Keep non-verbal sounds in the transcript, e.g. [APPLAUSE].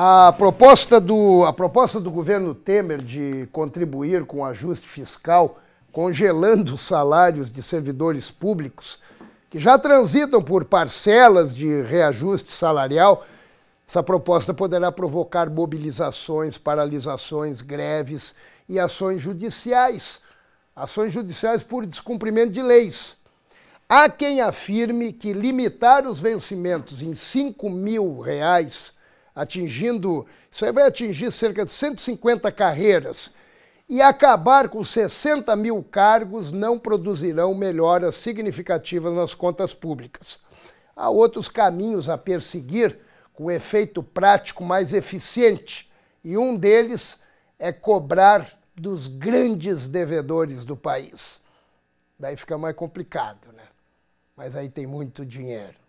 A proposta, do, a proposta do governo Temer de contribuir com ajuste fiscal, congelando os [LAUGHS] salários de servidores públicos, que já transitam por parcelas de reajuste salarial, essa proposta poderá provocar mobilizações, paralisações, greves e ações judiciais. Ações judiciais por descumprimento de leis. Há quem afirme que limitar os vencimentos em 5 mil reais atingindo, isso aí vai atingir cerca de 150 carreiras e acabar com 60 mil cargos não produzirão melhoras significativas nas contas públicas. Há outros caminhos a perseguir com efeito prático mais eficiente, e um deles é cobrar dos grandes devedores do país. Daí fica mais complicado, né? Mas aí tem muito dinheiro.